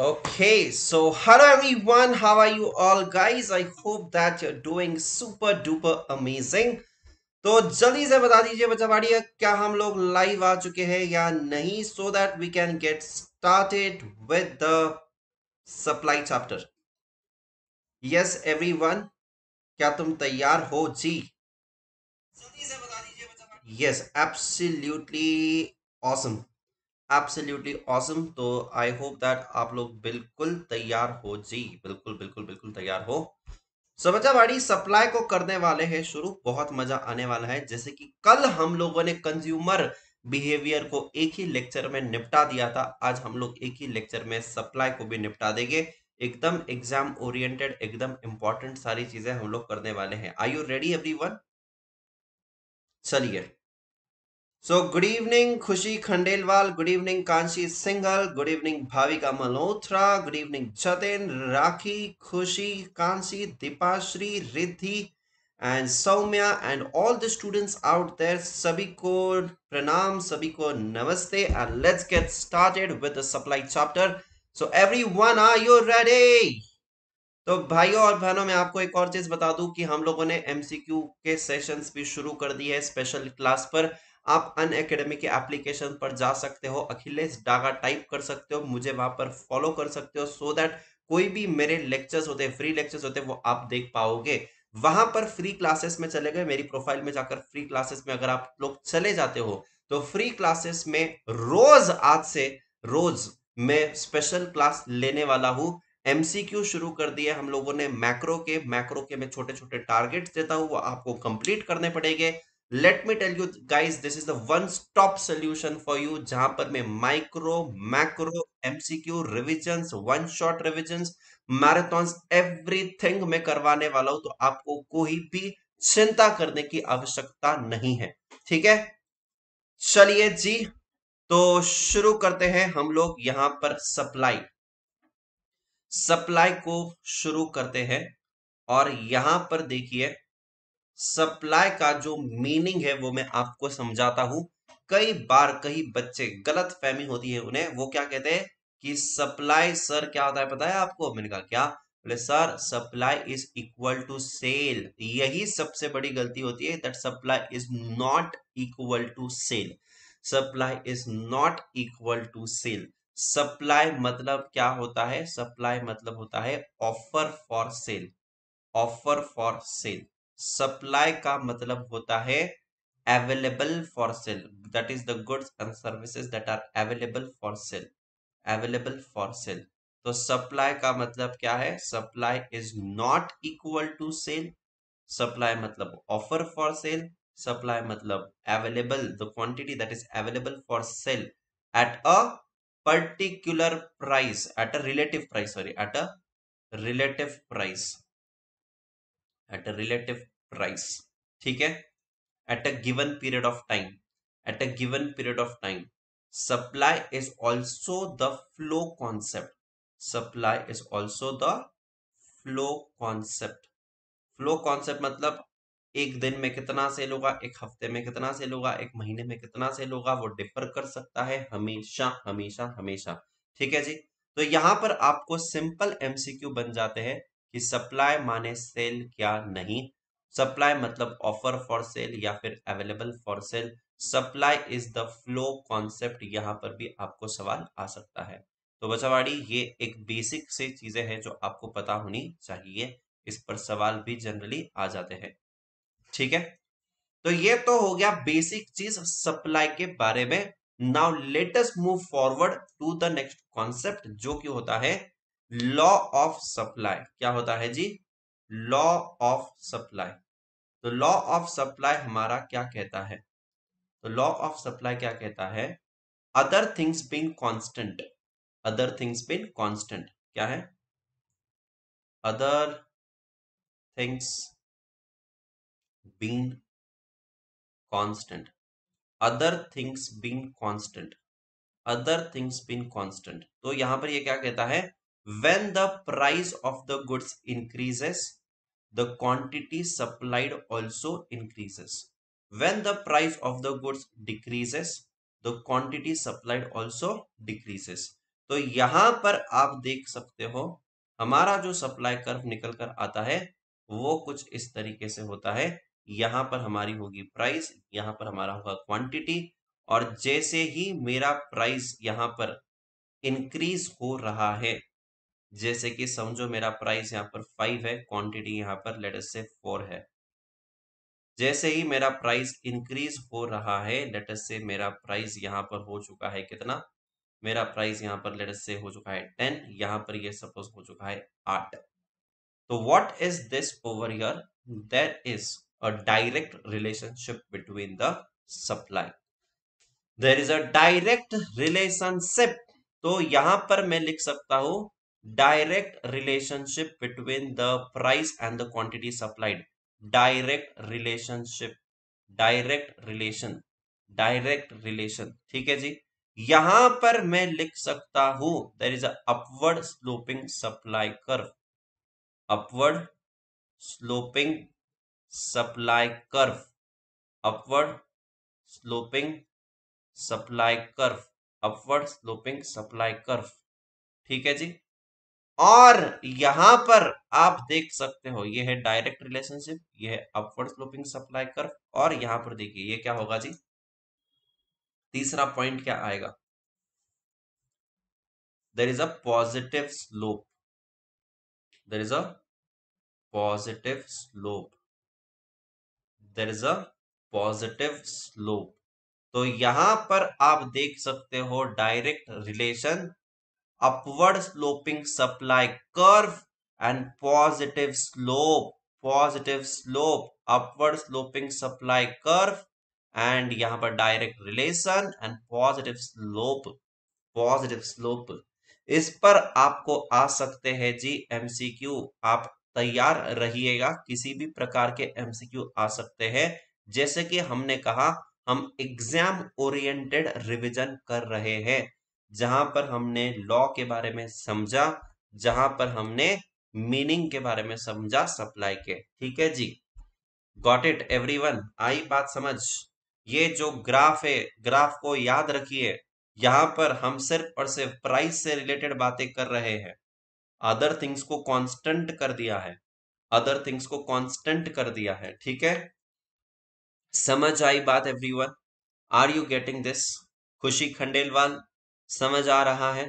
okay so hello everyone how are you all guys i hope that you're doing super duper amazing तो जल्दी से बता दीजिए बच्चा भाड़िया क्या हम लोग लाइव आ चुके हैं या नहीं so that we can get started with the supply chapter yes everyone क्या तुम तैयार हो जी जल्दी से बता दीजिए बच्चा yes absolutely awesome absolutely awesome तो आई होप दैट आप लोग बिल्कुल तैयार हो जी बिल्कुल बिल्कुल बिल्कुल तैयार हो समझा समझावाड़ी सप्लाई को करने वाले हैं शुरू बहुत मजा आने वाला है जैसे कि कल हम लोगों ने कंज्यूमर बिहेवियर को एक ही लेक्चर में निपटा दिया था आज हम लोग एक ही लेक्चर में सप्लाई को भी निपटा देंगे एकदम एग्जाम ओरिएंटेड एकदम इंपॉर्टेंट सारी चीजें हम लोग करने वाले हैं आई यू रेडी एवरी चलिए सो good evening Khushi Khandelwal good evening Kanshi Singhal good evening Bhavika Malhotra good evening Jatin Rakhi Khushi Kanshi Deepashree Riddhi and Saumya and all the students out there सभी को प्रणाम सभी को नमस्ते and let's get started with the supply chapter so everyone are you ready तो भाइयों और बहनों मैं आपको एक और चीज बता दूं कि हम लोगों ने एमसीक्यू के सेशंस भी शुरू कर दिए है स्पेशल क्लास पर आप अन अकेडमी के एप्लीकेशन पर जा सकते हो अखिलेश डागा टाइप कर सकते हो मुझे वहां पर फॉलो कर सकते हो सो so दैट कोई भी मेरे लेक्चर्स होते हैं फ्री लेक्चर्स होते हैं वो आप देख पाओगे वहां पर फ्री क्लासेस में चले गए मेरी प्रोफाइल में जाकर फ्री क्लासेस में अगर आप लोग चले जाते हो तो फ्री क्लासेस में रोज आज से रोज मैं स्पेशल क्लास लेने वाला हूं एमसीक्यू शुरू कर दिए हम लोगों ने मैक्रो के मैक्रो के मैं छोटे छोटे टारगेट्स देता हूं वो आपको कंप्लीट करने पड़ेंगे let me tell you guys this is the one stop solution for you जहां पर मैं micro macro MCQ revision one short revision marathons everything मैं करवाने वाला हूं तो आपको कोई भी चिंता करने की आवश्यकता नहीं है ठीक है चलिए जी तो शुरू करते हैं हम लोग यहां पर सप्लाई सप्लाई को शुरू करते हैं और यहां पर देखिए सप्लाई का जो मीनिंग है वो मैं आपको समझाता हूं कई बार कई बच्चे गलत फहमी होती है उन्हें वो क्या कहते हैं कि सप्लाई सर क्या होता है पता है आपको मैंने कहा क्या बोले sir supply is equal to sale यही सबसे बड़ी गलती होती है that supply is not equal to sale supply is not equal to sale supply मतलब क्या होता है सप्लाई मतलब होता है offer for sale offer for sale supply का मतलब होता है available for sale that is the goods and services that are available for sale available for sale तो सप्लाई का मतलब क्या है supply is not equal to sale supply मतलब ऑफर फॉर सेल सप्लाई मतलब available the quantity that is available for sale at a particular price at a relative price sorry at a relative price at a relative price ठीक है at a given period of time at a given period of time supply is also the flow concept supply is also the flow concept flow concept मतलब एक दिन में कितना cell होगा एक हफ्ते में कितना सेल होगा एक महीने में कितना सेल होगा वो डिफर कर सकता है हमेशा हमेशा हमेशा ठीक है जी तो यहां पर आपको सिंपल एमसीक्यू बन जाते हैं कि सप्लाई माने सेल क्या नहीं सप्लाई मतलब ऑफर फॉर सेल या फिर available for sale supply is the flow concept यहाँ पर भी आपको सवाल आ सकता है तो बचावाड़ी ये एक बेसिक से चीजें हैं जो आपको पता होनी चाहिए इस पर सवाल भी जनरली आ जाते हैं ठीक है तो ये तो हो गया बेसिक चीज सप्लाई के बारे में now latest move forward to the next concept जो कि होता है लॉ ऑफ सप्लाई क्या होता है जी लॉ ऑफ सप्लाई तो लॉ ऑफ सप्लाई हमारा क्या कहता है तो लॉ ऑफ सप्लाई क्या कहता है other things been constant other things been constant क्या है other things been constant other things been constant other things been constant तो यहां पर ये क्या कहता है when the price of the goods increases the quantity supplied also increases. When the price of the goods decreases, the quantity supplied also decreases. तो यहां पर आप देख सकते हो हमारा जो सप्लाई कर्व निकल कर आता है वो कुछ इस तरीके से होता है यहां पर हमारी होगी प्राइस यहां पर हमारा होगा क्वांटिटी और जैसे ही मेरा प्राइस यहां पर इंक्रीज हो रहा है जैसे कि समझो मेरा प्राइस यहाँ पर फाइव है क्वांटिटी यहाँ पर लेटस से फोर है जैसे ही मेरा प्राइस इंक्रीज हो रहा है लेटस से मेरा प्राइस यहाँ पर हो चुका है कितना मेरा प्राइस यहाँ पर लेटस से हो चुका है टेन यहाँ पर यह सपोज हो चुका है आठ तो what is this over here there is a direct relationship between the supply there is a direct relationship तो यहां पर मैं लिख सकता हूं direct relationship between the price and the quantity supplied direct relationship direct relation direct relation ठीक है जी यहां पर मैं लिख सकता हूं there is upward sloping supply curve upward sloping supply curve upward sloping supply curve upward sloping supply curve ठीक है जी और यहां पर आप देख सकते हो ये है डायरेक्ट रिलेशनशिप ये है अपवर्ड स्लोपिंग सप्लाई कर्व और यहां पर देखिए ये क्या होगा जी तीसरा पॉइंट क्या आएगा there is a positive slope there is a positive slope there is a positive slope तो यहां पर आप देख सकते हो direct relation upward sloping supply curve and positive slope positive slope upward sloping supply curve and यहां पर direct relation and positive slope positive slope इस पर आपको आ सकते हैं जी एमसीक्यू आप तैयार रहिएगा किसी भी प्रकार के एमसीक्यू आ सकते हैं जैसे कि हमने कहा हम एग्जाम ओरिएंटेड रिवीजन कर रहे हैं जहां पर हमने लॉ के बारे में समझा जहां पर हमने मीनिंग के बारे में समझा सप्लाई के ठीक है जी गॉट इट एवरीवन आई बात समझ ये जो ग्राफ है ग्राफ को याद रखिए यहां पर हम सिर्फ और सिर्फ प्राइस से रिलेटेड बातें कर रहे हैं अदर थिंग्स को कांस्टेंट कर दिया है अदर थिंग्स को कांस्टेंट कर दिया है ठीक है समझ आई बात everyone are you getting this Khushi Khandelwal समझ आ रहा है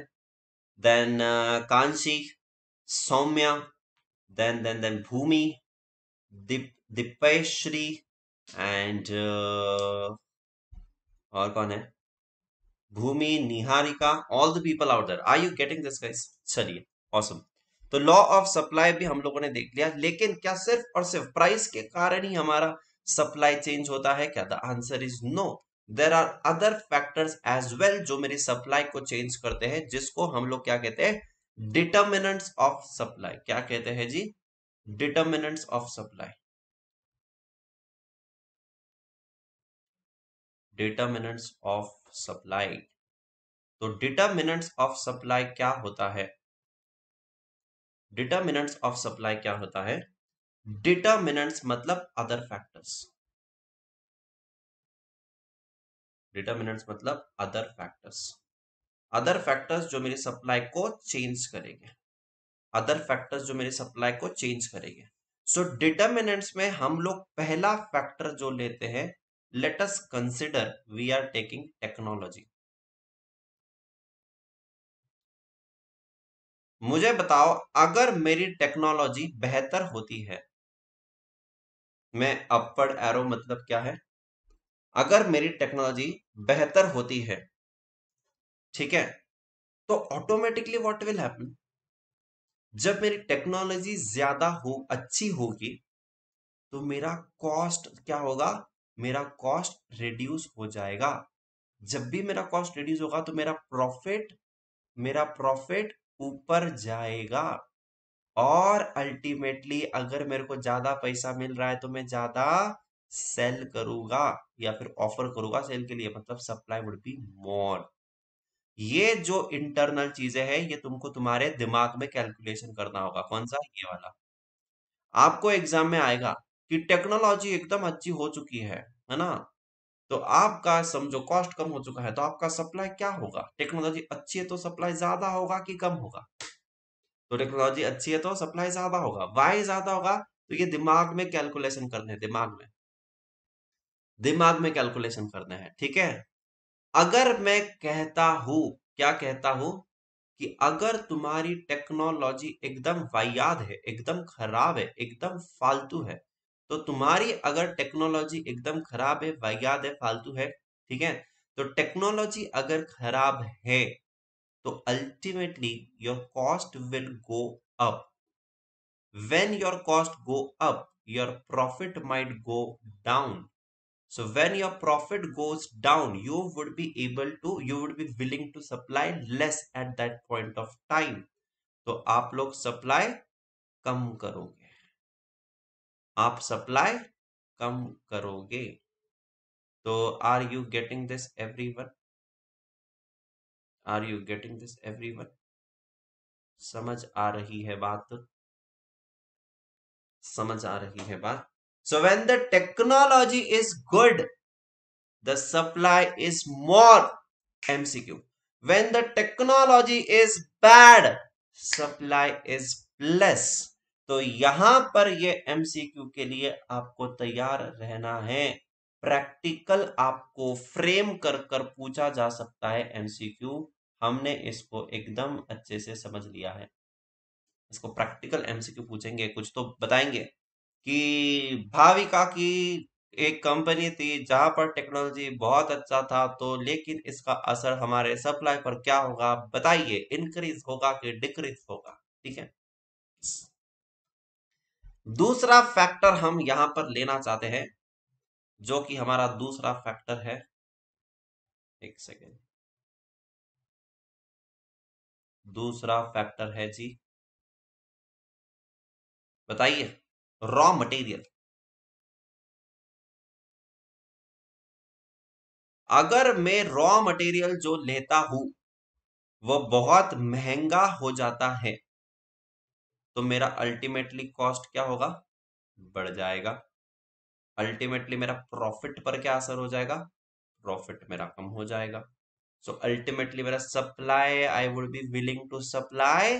then uh, Saumya then then then Bhumi Bhumi, Dip, uh, और कौन है Bhumi Niharika all the people out there are you getting this guys चलिए ऑसम तो लॉ ऑफ सप्लाई भी हम लोगों ने देख लिया लेकिन क्या सिर्फ और सिर्फ प्राइस के कारण ही हमारा सप्लाई चेंज होता है क्या the answer is no there are other factors as well जो मेरी सप्लाई को चेंज करते हैं जिसको हम लोग क्या कहते हैं डिटर्मिनेंट्स ऑफ सप्लाई क्या कहते हैं जी determinants of supply determinants of supply तो डिटर्मिनेंट्स ऑफ सप्लाई क्या होता है डिटर्मिनेंट्स ऑफ सप्लाई क्या होता है डिटर्मिनेंट्स मतलब अदर फैक्टर्स डिटर्मिनेंट्स मतलब अदर फैक्टर्स अदर फैक्टर्स जो मेरी सप्लाई को चेंज करेंगे अदर फैक्टर्स जो मेरी सप्लाई को चेंज करेंगे सो so, डिटर्मिनेंट्स में हम लोग पहला फैक्टर जो लेते हैं let's consider we are taking technology मुझे बताओ अगर मेरी टेक्नोलॉजी बेहतर होती है मैं अपवर्ड एरो मतलब क्या है अगर मेरी टेक्नोलॉजी बेहतर होती है ठीक है तो ऑटोमेटिकली व्हाट विल हैपन जब मेरी टेक्नोलॉजी ज्यादा हो अच्छी होगी तो मेरा कॉस्ट क्या होगा मेरा कॉस्ट रिड्यूस हो जाएगा जब भी मेरा कॉस्ट रिड्यूस होगा तो मेरा प्रॉफिट मेरा प्रॉफिट ऊपर जाएगा और अल्टीमेटली अगर मेरे को ज्यादा पैसा मिल रहा है तो मैं ज्यादा सेल करूंगा या फिर ऑफर करूंगा सेल के लिए मतलब सप्लाई वुड बी मोर ये जो इंटरनल चीजें हैं ये तुमको तुम्हारे दिमाग में कैलकुलेशन करना होगा कौन सा ये वाला आपको एग्जाम में आएगा कि टेक्नोलॉजी एकदम अच्छी हो चुकी है है ना तो आपका समझो कॉस्ट कम हो चुका है तो आपका सप्लाई क्या होगा टेक्नोलॉजी अच्छी है तो सप्लाई ज्यादा होगा कि कम होगा तो टेक्नोलॉजी अच्छी है तो सप्लाई ज्यादा होगा वाई ज्यादा होगा तो ये दिमाग में कैलकुलेशन करने दिमाग में दिमाग में कैलकुलेशन करना है ठीक है अगर मैं कहता हूं क्या कहता हूं कि अगर तुम्हारी टेक्नोलॉजी एकदम वायाद है एकदम खराब है एकदम फालतू है तो तुम्हारी अगर टेक्नोलॉजी एकदम खराब है वायाद है फालतू है ठीक है तो टेक्नोलॉजी अगर खराब है तो ultimately your cost will go up when your cost go up your profit might go down So when your profit goes down, you would be able to, you would be willing to supply less at that point of time. तो आप लोग supply कम करोगे आप supply कम करोगे तो are you getting this everyone are you getting this everyone समझ आ रही है बात समझ आ रही है बात So when the technology is good, the supply is more MCQ. When the technology is bad, supply is less. तो यहां पर ये एमसीक्यू के लिए आपको तैयार रहना है प्रैक्टिकल आपको फ्रेम कर कर पूछा जा सकता है एमसीक्यू हमने इसको एकदम अच्छे से समझ लिया है इसको प्रैक्टिकल एमसीक्यू पूछेंगे कुछ तो बताएंगे कि भाविका की एक कंपनी थी जहां पर टेक्नोलॉजी बहुत अच्छा था तो लेकिन इसका असर हमारे सप्लाई पर क्या होगा बताइए इंक्रीज होगा कि डिक्रीज होगा ठीक है दूसरा फैक्टर हम यहां पर लेना चाहते हैं जो कि हमारा दूसरा फैक्टर है एक सेकेंड दूसरा फैक्टर है जी बताइए रॉ मटेरियल अगर मैं रॉ मटेरियल जो लेता हूं वह बहुत महंगा हो जाता है तो मेरा अल्टीमेटली कॉस्ट क्या होगा बढ़ जाएगा अल्टीमेटली मेरा प्रॉफिट पर क्या असर हो जाएगा प्रॉफिट मेरा कम हो जाएगा सो अल्टीमेटली मेरा supply I would be willing to supply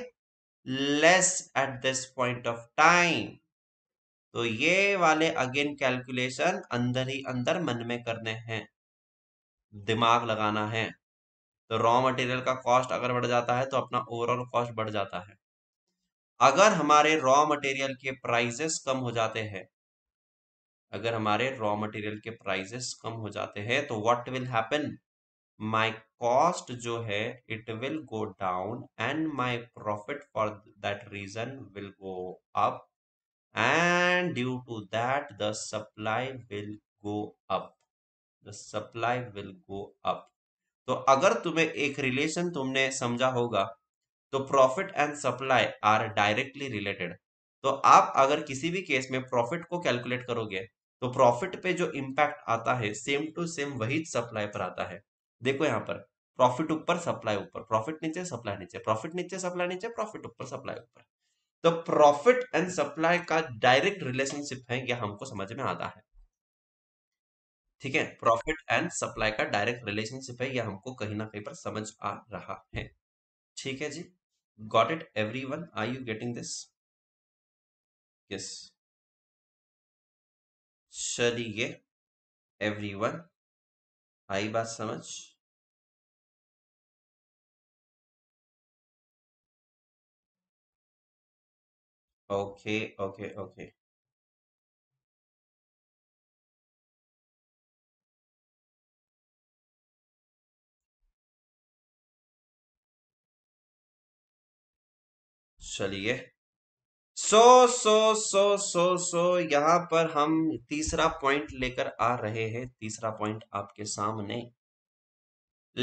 less at this point of time तो ये वाले अगेन कैलकुलेशन अंदर ही अंदर मन में करने हैं दिमाग लगाना है तो रॉ मटेरियल का कॉस्ट अगर बढ़ जाता है तो अपना ओवरऑल कॉस्ट बढ़ जाता है अगर हमारे रॉ मटेरियल के प्राइजेस कम हो जाते हैं अगर हमारे रॉ मटेरियल के प्राइजेस कम हो जाते हैं तो what will happen my cost जो है it will go down and my profit for that reason will go up and due to that the supply will go up the supply will go up तो अगर तुम्हें एक relation तुमने समझा होगा तो profit and supply are directly related तो आप अगर किसी भी केस में प्रॉफिट को कैलकुलेट करोगे तो प्रॉफिट पे जो इम्पैक्ट आता है सेम टू सेम वही सप्लाई पर आता है देखो यहाँ पर प्रॉफिट ऊपर सप्लाई ऊपर प्रॉफिट नीचे सप्लाई नीचे प्रॉफिट नीचे सप्लाई नीचे प्रॉफिट ऊपर सप्लाई ऊपर तो प्रॉफिट एंड सप्लाई का डायरेक्ट रिलेशनशिप है यह हमको समझ में आता है ठीक है प्रॉफिट एंड सप्लाई का डायरेक्ट रिलेशनशिप है यह हमको कहीं ना कहीं पर समझ आ रहा है ठीक है जी got it everyone are you getting this yes चलिए एवरी वन आई बात समझ Okay, okay, okay. चलिए सो सो सो सो सो यहां पर हम तीसरा पॉइंट लेकर आ रहे हैं तीसरा पॉइंट आपके सामने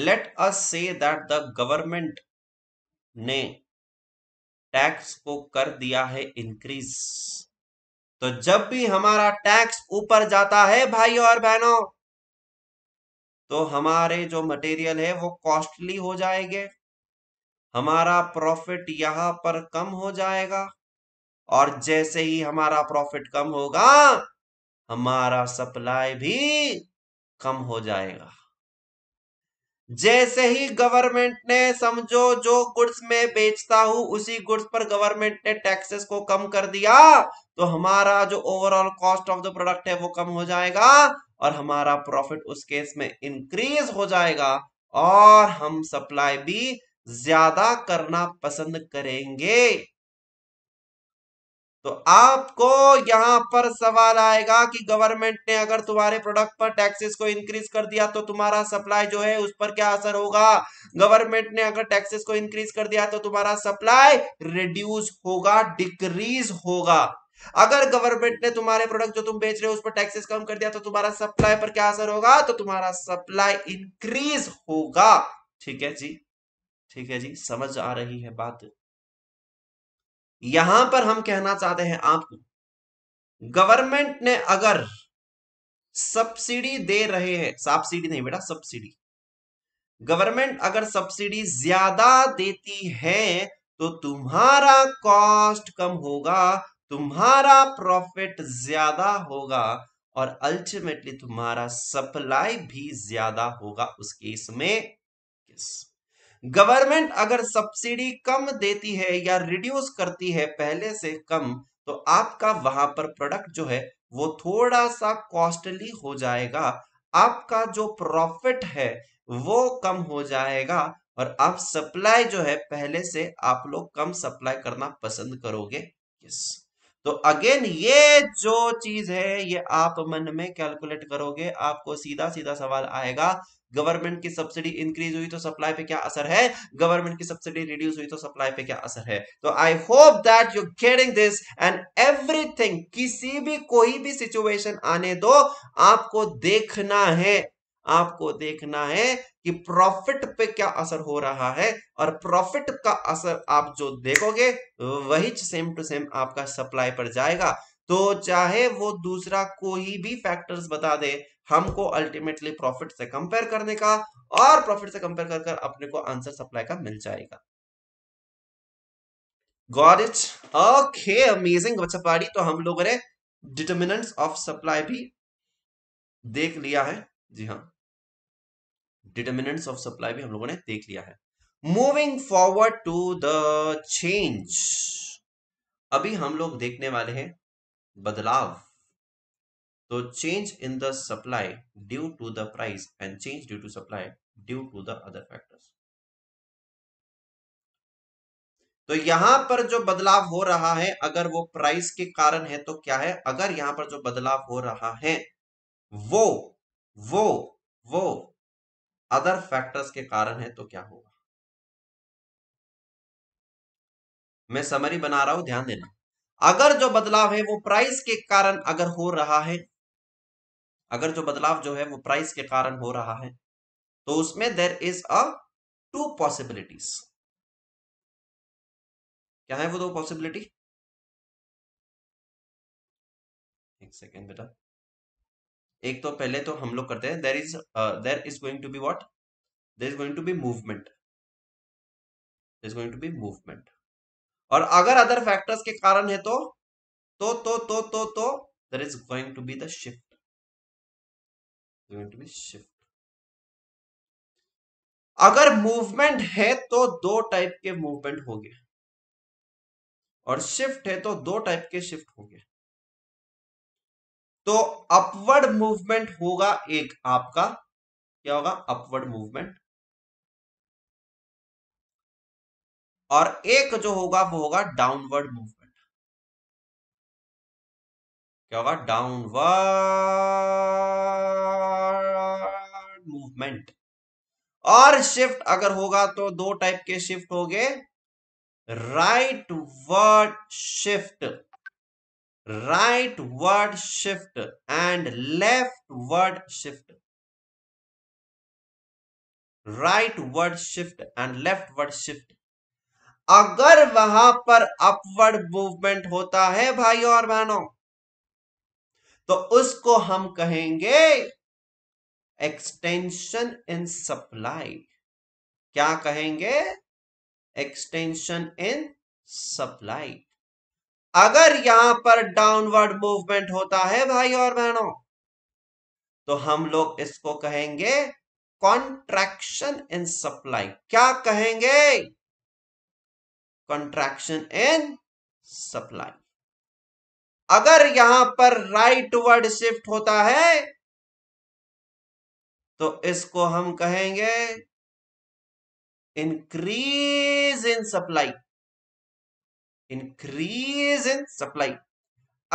let us say that the government ने टैक्स को कर दिया है इंक्रीज तो जब भी हमारा टैक्स ऊपर जाता है भाई और बहनों तो हमारे जो मटेरियल है वो कॉस्टली हो जाएंगे हमारा प्रॉफिट यहां पर कम हो जाएगा और जैसे ही हमारा प्रॉफिट कम होगा हमारा सप्लाई भी कम हो जाएगा जैसे ही गवर्नमेंट ने समझो जो गुड्स में बेचता हूं उसी गुड्स पर गवर्नमेंट ने टैक्सेस को कम कर दिया तो हमारा जो overall cost of the product है वो कम हो जाएगा और हमारा प्रॉफिट उस केस में इंक्रीज हो जाएगा और हम सप्लाई भी ज्यादा करना पसंद करेंगे तो आपको यहां पर सवाल आएगा कि गवर्नमेंट ने अगर तुम्हारे प्रोडक्ट पर टैक्सेस को इंक्रीज कर दिया तो तुम्हारा सप्लाई जो है उस पर क्या असर होगा गवर्नमेंट ने अगर टैक्सेस को इंक्रीज कर दिया तो तुम्हारा सप्लाई रिड्यूस होगा डिक्रीज होगा अगर गवर्नमेंट ने तुम्हारे प्रोडक्ट जो तुम बेच रहे हो उस पर टैक्सेस कम कर दिया तो तुम्हारा सप्लाई पर क्या असर होगा तो तुम्हारा सप्लाई इंक्रीज होगा ठीक है जी ठीक है जी समझ आ रही है बात यहां पर हम कहना चाहते हैं आपको गवर्नमेंट ने अगर सब्सिडी दे रहे हैं सब्सिडी नहीं बेटा सब्सिडी गवर्नमेंट अगर सब्सिडी ज्यादा देती है तो तुम्हारा कॉस्ट कम होगा तुम्हारा प्रॉफिट ज्यादा होगा और अल्टीमेटली तुम्हारा सप्लाई भी ज्यादा होगा उस केस में yes. गवर्नमेंट अगर सब्सिडी कम देती है या रिड्यूस करती है पहले से कम तो आपका वहां पर प्रोडक्ट जो है वो थोड़ा सा कॉस्टली हो जाएगा आपका जो प्रॉफिट है वो कम हो जाएगा और आप सप्लाई जो है पहले से आप लोग कम सप्लाई करना पसंद करोगे यस तो अगेन ये जो चीज है ये आप मन में कैलकुलेट करोगे आपको सीधा सीधा सवाल आएगा गवर्नमेंट की सब्सिडी इंक्रीज हुई तो सप्लाई पे क्या असर है गवर्नमेंट की सब्सिडी रिड्यूस हुई तो सप्लाई पे क्या असर है तो I hope that you getting this and everything किसी भी कोई भी सिचुएशन आने दो आपको देखना है आपको देखना है कि प्रॉफिट पे क्या असर हो रहा है और प्रॉफिट का असर आप जो देखोगे वही सेम टू सेम आपका सप्लाई पर जाएगा तो चाहे वो दूसरा कोई भी फैक्टर्स बता दे हमको अल्टीमेटली प्रॉफिट से कंपेयर करने का और प्रॉफिट से कंपेयर कर कर अपने को आंसर सप्लाई का मिल जाएगा गॉड इट ओके अमेजिंग बच्चा तो हम लोगों ने डिटर्मिनेंट्स ऑफ सप्लाई भी देख लिया है जी हाँ डिटर्मिनेंट्स ऑफ सप्लाई भी हम लोगों ने देख लिया है moving forward to the change अभी हम लोग देखने वाले हैं बदलाव तो change in the supply due to the price and change due to supply due to the other factors तो यहां पर जो बदलाव हो रहा है अगर वो प्राइस के कारण है तो क्या है अगर यहां पर जो बदलाव हो रहा है वो वो वो अदर फैक्टर्स के कारण है तो क्या होगा मैं समरी बना रहा हूं ध्यान देना अगर जो बदलाव है वो प्राइस के कारण अगर हो रहा है अगर जो बदलाव जो है वो प्राइस के कारण हो रहा है तो उसमें there is a two possibilities क्या है वो दो पॉसिबिलिटी एक सेकेंड बेटा एक तो पहले तो हम लोग करते हैं there is there is going to be what there is going to be movement is going to be movement और अगर अदर फैक्टर्स के कारण है तो तो तो तो तो तो there is going to be the shift going to be shift अगर मूवमेंट है तो दो टाइप के मूवमेंट हो गए और शिफ्ट है तो दो टाइप के शिफ्ट हो गए तो अपवर्ड मूवमेंट होगा एक आपका क्या होगा अपवर्ड मूवमेंट और एक जो होगा वो होगा डाउनवर्ड मूवमेंट क्या होगा डाउनवर्ड मूवमेंट और शिफ्ट अगर होगा तो दो टाइप के शिफ्ट हो गए rightward shift rightward shift and leftward shift rightward shift and leftward shift अगर वहां पर अपवर्ड मूवमेंट होता है भाइयों और बहनों तो उसको हम कहेंगे एक्सटेंशन इन सप्लाई क्या कहेंगे एक्सटेंशन इन सप्लाई अगर यहां पर डाउनवर्ड मूवमेंट होता है भाई और बहनों तो हम लोग इसको कहेंगे कॉन्ट्रैक्शन इन सप्लाई क्या कहेंगे कॉन्ट्रैक्शन इन सप्लाई अगर यहां पर राइट वर्ड शिफ्ट होता है तो इसको हम कहेंगे increase in supply increase in supply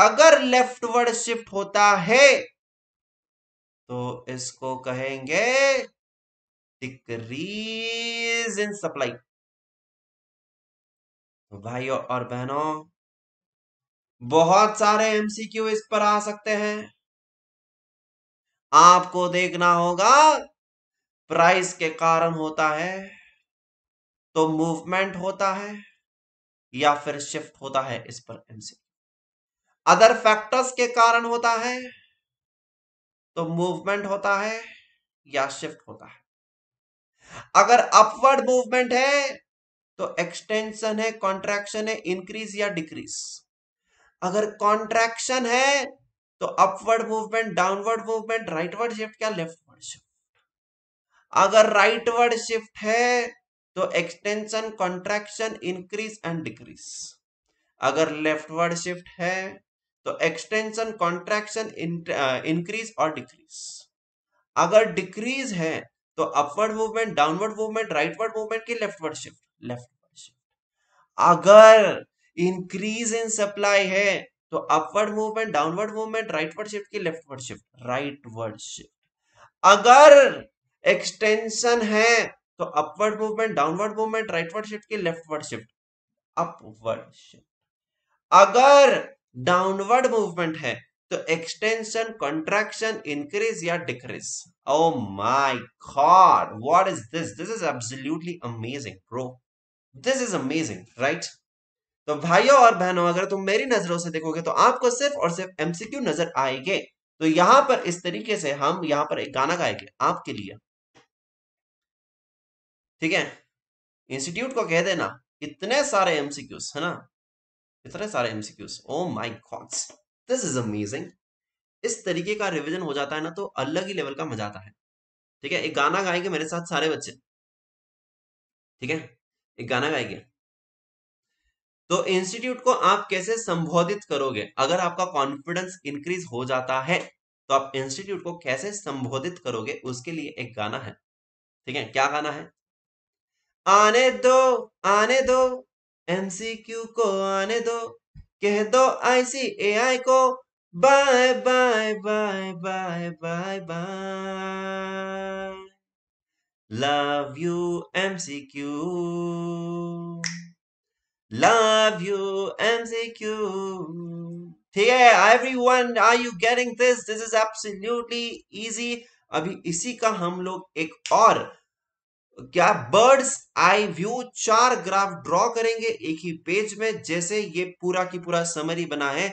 अगर लेफ्ट वर्ड शिफ्ट होता है तो इसको कहेंगे डिक्रीज इन सप्लाई भाइयों और बहनों बहुत सारे एमसीक्यू इस पर आ सकते हैं आपको देखना होगा प्राइस के कारण होता है तो मूवमेंट होता है या फिर शिफ्ट होता है इस पर एमसीक्यू अदर फैक्टर्स के कारण होता है तो मूवमेंट होता है या शिफ्ट होता है अगर अपवर्ड मूवमेंट है तो एक्सटेंशन है कॉन्ट्रैक्शन है इंक्रीज या डिक्रीज अगर कॉन्ट्रैक्शन है तो upward movement downward movement rightward shift क्या लेफ्टवर्ड शिफ्ट अगर राइटवर्ड शिफ्ट है तो extension contraction increase and decrease अगर लेफ्टवर्ड शिफ्ट है तो एक्सटेंशन कॉन्ट्रैक्शन इंक्रीज और डिक्रीज अगर डिक्रीज है तो upward movement downward movement rightward movement की लेफ्टवर्ड शिफ्ट लेफ्टवर्ड शिफ्ट अगर इंक्रीज इन सप्लाई है तो upward movement downward movement rightward shift की लेफ्टवर्ड शिफ्ट राइटवर्ड शिफ्ट अगर एक्सटेंशन है तो upward movement downward movement rightward shift की लेफ्टवर्ड शिफ्ट अपवर्ड शिफ्ट अगर डाउनवर्ड मूवमेंट है तो एक्सटेंशन कॉन्ट्रैक्शन इंक्रीज या decrease oh my God what is this this is absolutely amazing bro this is amazing right तो भाइयों और बहनों अगर तुम मेरी नजरों से देखोगे तो आपको सिर्फ और सिर्फ एमसीक्यू नजर आएंगे तो यहां पर इस तरीके से हम यहां पर एक गाना गाएंगे आपके लिए ठीक है इंस्टीट्यूट को कह देना इतने सारे एमसीक्यूज है ना इतने सारे MCQs oh my God this is amazing इस तरीके का रिविजन हो जाता है ना तो अलग ही लेवल का मजा आता है ठीक है एक गाना गाएंगे मेरे साथ सारे बच्चे ठीक है एक गाना गाएंगे तो इंस्टीट्यूट को आप कैसे संबोधित करोगे अगर आपका कॉन्फिडेंस इंक्रीज हो जाता है तो आप इंस्टीट्यूट को कैसे संबोधित करोगे उसके लिए एक गाना है ठीक है क्या गाना है आने दो आने दो एमसीक्यू को आने दो कह दो आईसीएआई को bye bye bye bye bye bye love you MCQ Love you, MCQ. ठीक है one are you getting this this is absolutely easy अभी इसी का हम लोग एक और क्या बर्ड्स आई व्यू चार ग्राफ ड्रॉ करेंगे एक ही पेज में जैसे ये पूरा की पूरा समरी बना है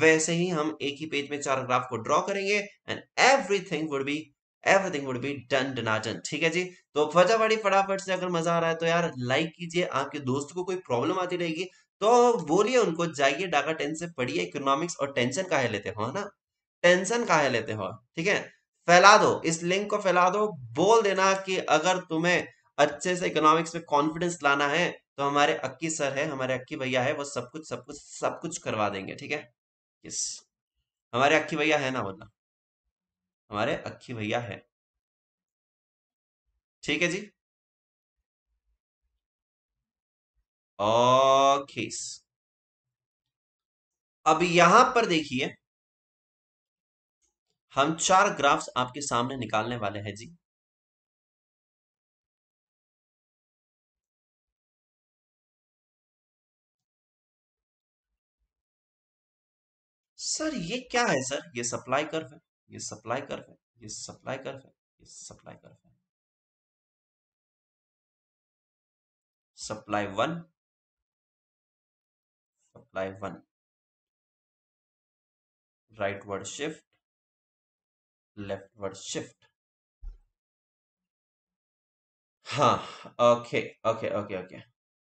वैसे ही हम एक ही पेज में चार ग्राफ को ड्रॉ करेंगे and everything would be everything would be done डनाटन ठीक है जी तो फटाफट फटाफट से अगर मजा आ रहा है तो यार लाइक कीजिए आपके दोस्त को कोई प्रॉब्लम आती रहेगी तो बोलिए उनको जाइए डाका टेन से पढ़िए इकोनॉमिक्स और टेंशन काहे लेते हो ना टेंशन काहे लेते हो ठीक है फैला दो इस लिंक को फैला दो बोल देना कि अगर तुम्हें अच्छे से इकोनॉमिक्स में कॉन्फिडेंस लाना है तो हमारे अक्की सर है हमारे अक्की भैया है वो सब कुछ सब कुछ सब कुछ करवा देंगे ठीक है हमारे अक्की भैया है ना बोलना मतलब? हमारे अक्खी भैया है ठीक है जी ओके अब यहां पर देखिए हम चार ग्राफ्स आपके सामने निकालने वाले हैं जी सर ये क्या है सर ये सप्लाई कर्व है ये सप्लाई कर्व है ये सप्लाई कर्व है ये सप्लाई कर्व है supply one supply one word shift word shift हाँ okay okay okay okay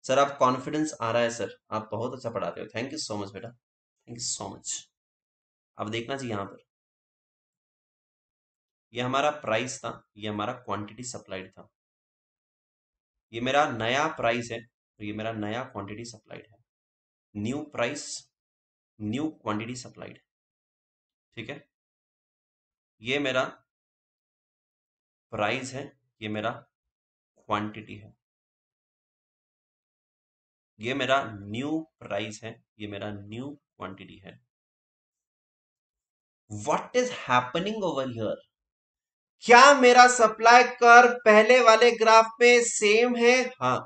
sir आप कॉन्फिडेंस आ रहा है सर आप बहुत अच्छा पढ़ाते हो थैंक यू सो मच बेटा थैंक यू सो मच अब देखना चाहिए यहाँ पर ये हमारा प्राइस था ये हमारा क्वांटिटी सप्लाइड था ये मेरा नया प्राइस है तो ये मेरा नया क्वांटिटी सप्लाइड है new price new quantity supplied ठीक है ये मेरा प्राइस है ये मेरा क्वांटिटी है ये मेरा न्यू प्राइस है ये मेरा न्यू क्वांटिटी है what is happening over here क्या मेरा सप्लाई कर पहले वाले ग्राफ में सेम है हाँ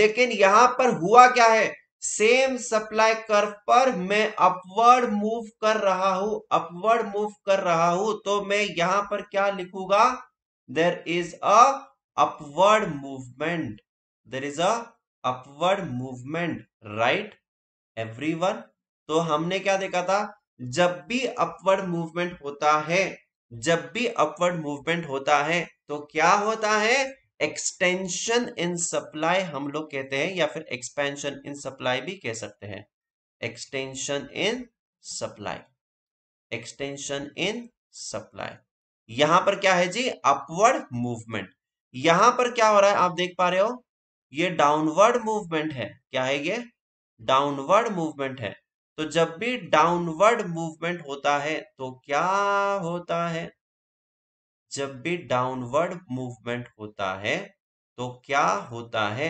लेकिन यहां पर हुआ क्या है सेम सप्लाई कर्व पर मैं अपवर्ड मूव कर रहा हूं अपवर्ड मूव कर रहा हूं तो मैं यहां पर क्या लिखूंगा there is a upward movement there is a upward movement right everyone तो हमने क्या देखा था जब भी अपवर्ड मूवमेंट होता है जब भी अपवर्ड मूवमेंट होता है तो क्या होता है एक्सटेंशन इन सप्लाई हम लोग कहते हैं या फिर एक्सपेंशन इन सप्लाई भी कह सकते हैं extension in supply extension in supply यहां पर क्या है जी अपवर्ड मूवमेंट यहां पर क्या हो रहा है आप देख पा रहे हो ये डाउनवर्ड मूवमेंट है क्या है ये डाउनवर्ड मूवमेंट है तो जब भी डाउनवर्ड मूवमेंट होता है तो क्या होता है जब भी डाउनवर्ड मूवमेंट होता है तो क्या होता है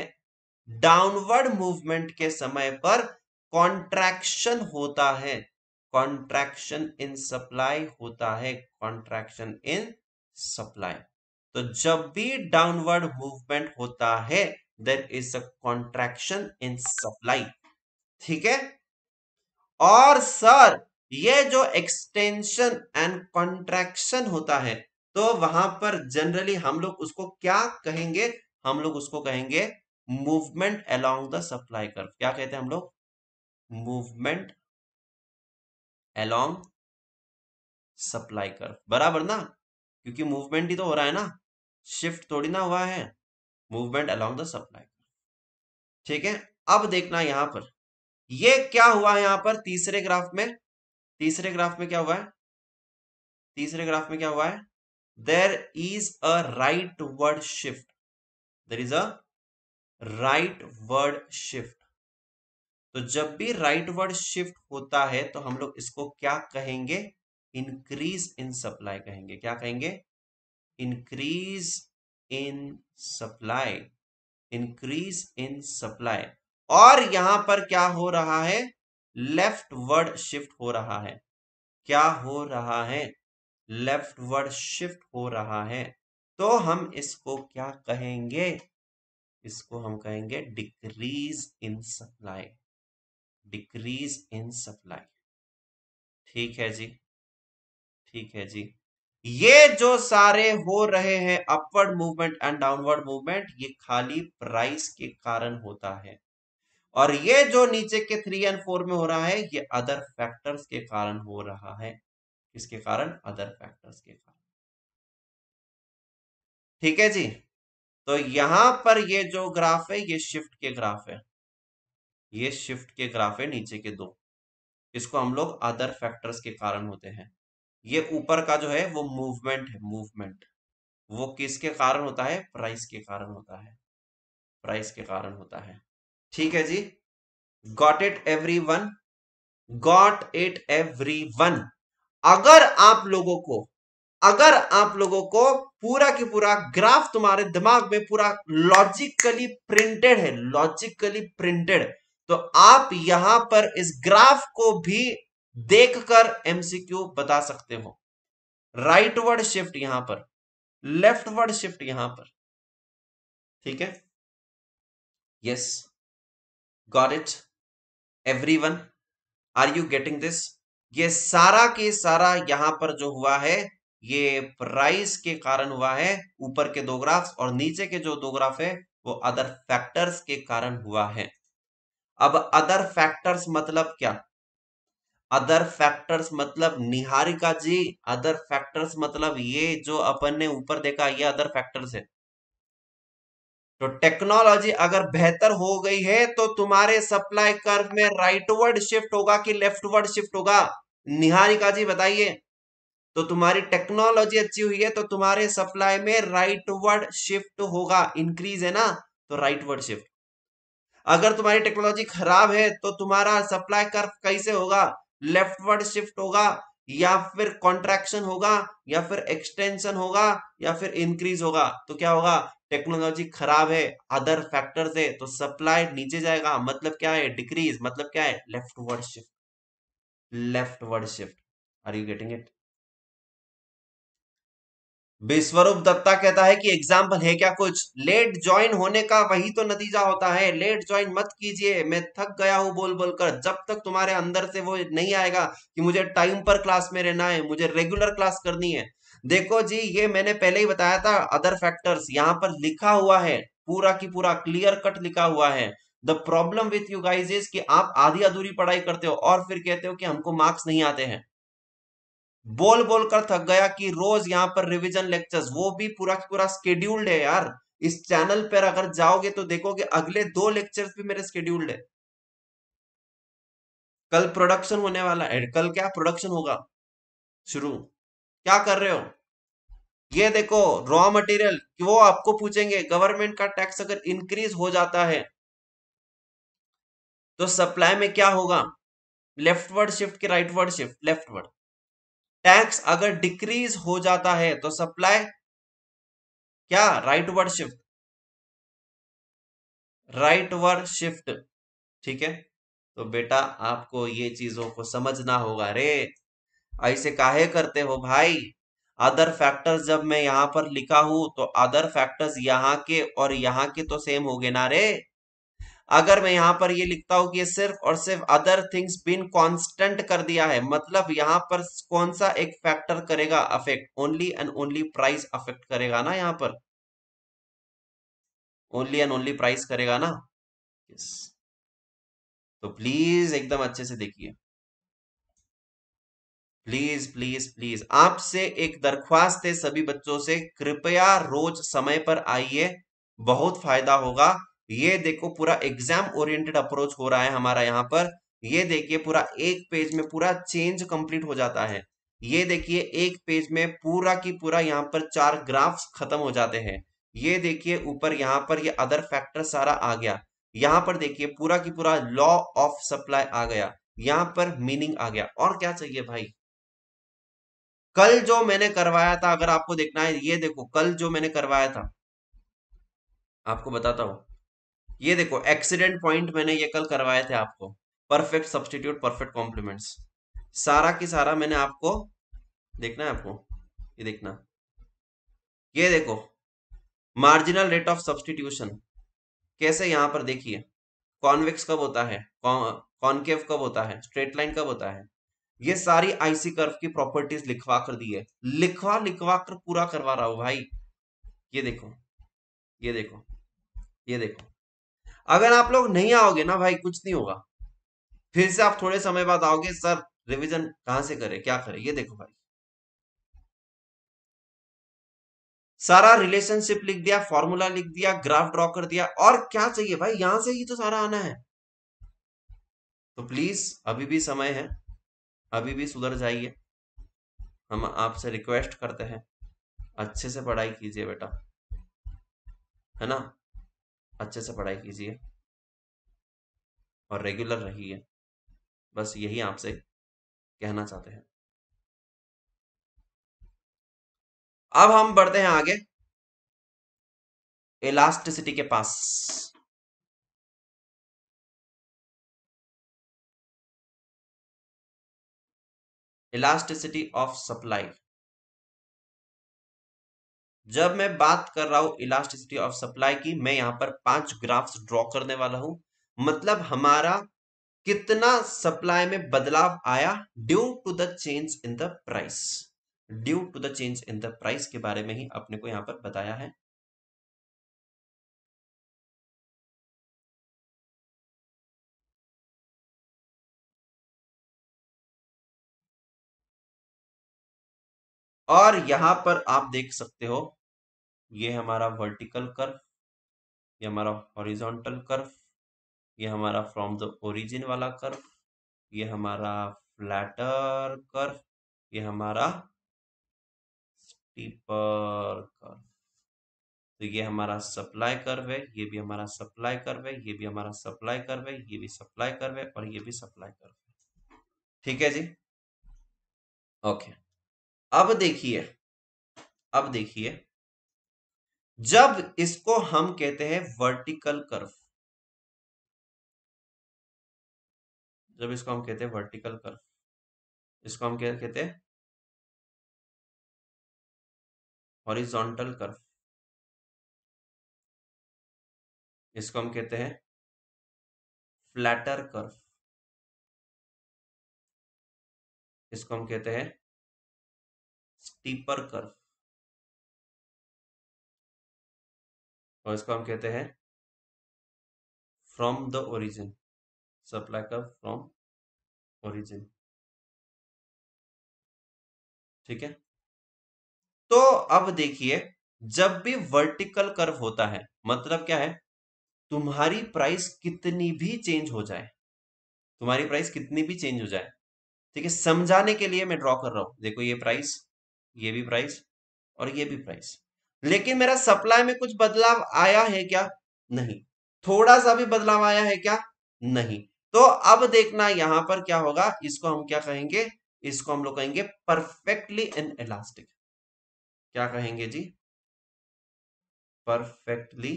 डाउनवर्ड मूवमेंट के समय पर कॉन्ट्रैक्शन होता है कॉन्ट्रैक्शन इन सप्लाई होता है कॉन्ट्रैक्शन इन सप्लाई तो जब भी डाउनवर्ड मूवमेंट होता है there is a contraction in supply ठीक है और सर ये जो एक्सटेंशन एंड कॉन्ट्रेक्शन होता है तो वहां पर जनरली हम लोग उसको क्या कहेंगे हम लोग उसको कहेंगे movement along the supply curve क्या कहते हैं हम लोग मूवमेंट अलोंग सप्लाई कर्व बराबर ना क्योंकि मूवमेंट ही तो हो रहा है ना शिफ्ट थोड़ी ना हुआ है movement along the supply curve ठीक है अब देखना यहां पर ये क्या हुआ यहां पर तीसरे ग्राफ में तीसरे ग्राफ में क्या हुआ है तीसरे ग्राफ में क्या हुआ है there is a rightward shift there is a rightward shift तो जब भी राइट वर्ड शिफ्ट होता है तो हम लोग इसको क्या कहेंगे इंक्रीज इन सप्लाई कहेंगे क्या कहेंगे increase in supply increase in supply और यहां पर क्या हो रहा है लेफ्ट वर्ड शिफ्ट हो रहा है क्या हो रहा है लेफ्ट वर्ड शिफ्ट हो रहा है तो हम इसको क्या कहेंगे इसको हम कहेंगे decrease in supply decrease in supply ठीक है जी ठीक है जी ये जो सारे हो रहे हैं upward movement and downward movement ये खाली प्राइस के कारण होता है और ये जो नीचे के थ्री एंड फोर में हो रहा है ये अदर फैक्टर्स के कारण हो रहा है इसके कारण अदर फैक्टर्स के कारण ठीक है जी तो यहां पर ये जो ग्राफ है ये शिफ्ट के ग्राफ है ये शिफ्ट के ग्राफ है नीचे के दो इसको हम लोग अदर फैक्टर्स के कारण होते हैं ये ऊपर का जो है वो मूवमेंट है मूवमेंट वो किसके कारण होता है प्राइस के कारण होता है प्राइस के कारण होता है ठीक है जी got it everyone got it everyone अगर आप लोगों को अगर आप लोगों को पूरा की पूरा ग्राफ तुम्हारे दिमाग में पूरा लॉजिकली प्रिंटेड है लॉजिकली प्रिंटेड तो आप यहां पर इस ग्राफ को भी देखकर एमसीक्यू बता सकते हो राइट वर्ड शिफ्ट यहां पर लेफ्ट वर्ड शिफ्ट यहां पर ठीक है yes yes. Got it one are you getting this ये सारा के सारा यहां पर जो हुआ है ये प्राइस के कारण हुआ है ऊपर के दो ग्राफ और नीचे के जो दो ग्राफ है वो अदर फैक्टर्स के कारण हुआ है अब अदर फैक्टर्स मतलब क्या अदर फैक्टर्स मतलब निहारिका जी अदर फैक्टर्स मतलब ये जो अपन ने ऊपर देखा ये अदर फैक्टर्स है तो टेक्नोलॉजी अगर बेहतर हो गई है तो तुम्हारे सप्लाई कर्व में राइटवर्ड शिफ्ट होगा कि लेफ्ट वर्ड शिफ्ट होगा निहारिका जी बताइए तो तुम्हारी टेक्नोलॉजी अच्छी हुई है तो तुम्हारे सप्लाई में राइटवर्ड शिफ्ट होगा इंक्रीज है ना तो राइटवर्ड शिफ्ट अगर तुम्हारी टेक्नोलॉजी खराब है तो तुम्हारा सप्लाई कर्व कैसे होगा लेफ्टवर्ड शिफ्ट होगा या फिर कॉन्ट्रैक्शन होगा या फिर एक्सटेंशन होगा या फिर इंक्रीज होगा तो क्या होगा टेक्नोलॉजी खराब है अदर फैक्टर्स है तो सप्लाई नीचे जाएगा मतलब क्या है डिक्रीज मतलब क्या है leftward shift leftward shift are you getting it Vishwaroop Dutta कहता है कि एग्जाम्पल है क्या कुछ लेट ज्वाइन होने का वही तो नतीजा होता है लेट ज्वाइन मत कीजिए मैं थक गया हूं बोल बोलकर जब तक तुम्हारे अंदर से वो नहीं आएगा कि मुझे टाइम पर क्लास में रहना है मुझे रेगुलर क्लास करनी है देखो जी ये मैंने पहले ही बताया था अदर फैक्टर्स यहाँ पर लिखा हुआ है पूरा की पूरा क्लियर कट लिखा हुआ है the problem with you guys is कि आप आधी अधूरी पढ़ाई करते हो और फिर कहते हो कि हमको मार्क्स नहीं आते हैं बोल बोल कर थक गया कि रोज यहाँ पर रिविजन लेक्चर्स वो भी पूरा की पूरा स्केड्यूल्ड है यार इस चैनल पर अगर जाओगे तो देखोगे अगले दो लेक्चर्स भी मेरे स्केड्यूल्ड है कल प्रोडक्शन होने वाला है कल क्या प्रोडक्शन होगा शुरू क्या कर रहे हो ये देखो रॉ मटेरियल वो आपको पूछेंगे गवर्नमेंट का टैक्स अगर इंक्रीज हो जाता है तो सप्लाई में क्या होगा लेफ्टवर्ड शिफ्ट की राइटवर्ड शिफ्ट लेफ्टवर्ड टैक्स अगर डिक्रीज हो जाता है तो सप्लाई क्या राइटवर्ड शिफ्ट राइटवर्ड शिफ्ट ठीक है तो बेटा आपको ये चीजों को समझना होगा रे ऐसे काहे करते हो भाई अदर फैक्टर्स जब मैं यहाँ पर लिखा हूं तो अदर फैक्टर्स यहाँ के और यहाँ के तो सेम हो गए ना रे अगर मैं यहाँ पर ये लिखता हूं कि सिर्फ और सिर्फ अदर थिंग्स बिन कांस्टेंट कर दिया है मतलब यहाँ पर कौन सा एक फैक्टर करेगा affect only and only price affect करेगा ना यहाँ पर ओनली एंड ओनली प्राइस करेगा ना यस yes. तो प्लीज एकदम अच्छे से देखिए प्लीज प्लीज प्लीज आपसे एक दरख्वास्त है सभी बच्चों से कृपया रोज समय पर आइए बहुत फायदा होगा ये देखो पूरा एग्जाम ओरिएंटेड अप्रोच हो रहा है हमारा यहाँ पर ये देखिए पूरा एक पेज में पूरा चेंज कंप्लीट हो जाता है ये देखिए एक पेज में पूरा की पूरा यहाँ पर चार ग्राफ्स खत्म हो जाते हैं ये देखिए ऊपर यहाँ पर ये अदर फैक्टर सारा आ गया यहाँ पर देखिए पूरा की पूरा लॉ ऑफ सप्लाई आ गया यहाँ पर मीनिंग आ गया और क्या चाहिए भाई कल जो मैंने करवाया था अगर आपको देखना है ये देखो कल जो मैंने करवाया था आपको बताता हूं ये देखो एक्सीडेंट पॉइंट मैंने ये कल करवाए थे आपको परफेक्ट सब्सटीट्यूट परफेक्ट कॉम्प्लीमेंट्स सारा की सारा मैंने आपको देखना है आपको ये देखना ये देखो मार्जिनल रेट ऑफ सब्सटीट्यूशन कैसे यहां पर देखिए कॉन्वेक्स कब होता है कॉन्केव कब होता है स्ट्रेट लाइन कब होता है ये सारी आईसी कर्व की प्रॉपर्टीज लिखवा कर दी है लिखवा लिखवा कर पूरा करवा रहा हूं भाई ये देखो ये देखो ये देखो अगर आप लोग नहीं आओगे ना भाई कुछ नहीं होगा फिर से आप थोड़े समय बाद आओगे सर रिवीजन कहां से करे क्या करे ये देखो भाई सारा रिलेशनशिप लिख दिया फॉर्मूला लिख दिया ग्राफ ड्रॉ कर दिया और क्या चाहिए भाई यहां से ही तो सारा आना है तो प्लीज अभी भी समय है अभी भी सुधर जाइए हम आपसे रिक्वेस्ट करते हैं अच्छे से पढ़ाई कीजिए बेटा है ना अच्छे से पढ़ाई कीजिए और रेगुलर रहिए बस यही आपसे कहना चाहते हैं अब हम बढ़ते हैं आगे इलास्टिसिटी के पास इलास्टिसिटी ऑफ सप्लाई जब मैं बात कर रहा हूं इलास्टिसिटी ऑफ सप्लाई की मैं यहां पर पांच ग्राफ्स ड्रॉ करने वाला हूं मतलब हमारा कितना सप्लाई में बदलाव आया due to the change in the price due to the change in the price के बारे में ही अपने को यहां पर बताया है और यहां पर आप देख सकते हो ये हमारा वर्टिकल कर्व ये हमारा हॉरिजॉन्टल कर्व ये हमारा फ्रॉम द ओरिजिन वाला कर्व ये हमारा फ्लैटर कर्व ये हमारा स्टीपर कर्व तो ये हमारा सप्लाई कर्व है ये भी हमारा सप्लाई कर्व है ये भी हमारा सप्लाई कर्व है ये भी सप्लाई कर्व है और ये भी सप्लाई कर्व है ठीक है जी ओके okay. अब देखिए अब देखिए जब इसको हम कहते हैं वर्टिकल कर्व जब इसको हम कहते हैं वर्टिकल कर्व इसको हम क्या कहते हैं हॉरिजॉन्टल कर्व इसको हम कहते हैं फ्लैटर कर्व इसको हम कहते हैं स्टीपर कर्व और इसको हम कहते हैं from the origin supply curve from origin ठीक है तो अब देखिए जब भी वर्टिकल कर्व होता है मतलब क्या है तुम्हारी प्राइस कितनी भी चेंज हो जाए तुम्हारी प्राइस कितनी भी चेंज हो जाए ठीक है समझाने के लिए मैं ड्रॉ कर रहा हूं देखो ये प्राइस ये भी प्राइस और ये भी प्राइस लेकिन मेरा सप्लाई में कुछ बदलाव आया है क्या नहीं थोड़ा सा भी बदलाव आया है क्या नहीं तो अब देखना यहां पर क्या होगा इसको हम क्या कहेंगे इसको हम लोग कहेंगे परफेक्टली इन इलास्टिक क्या कहेंगे जी perfectly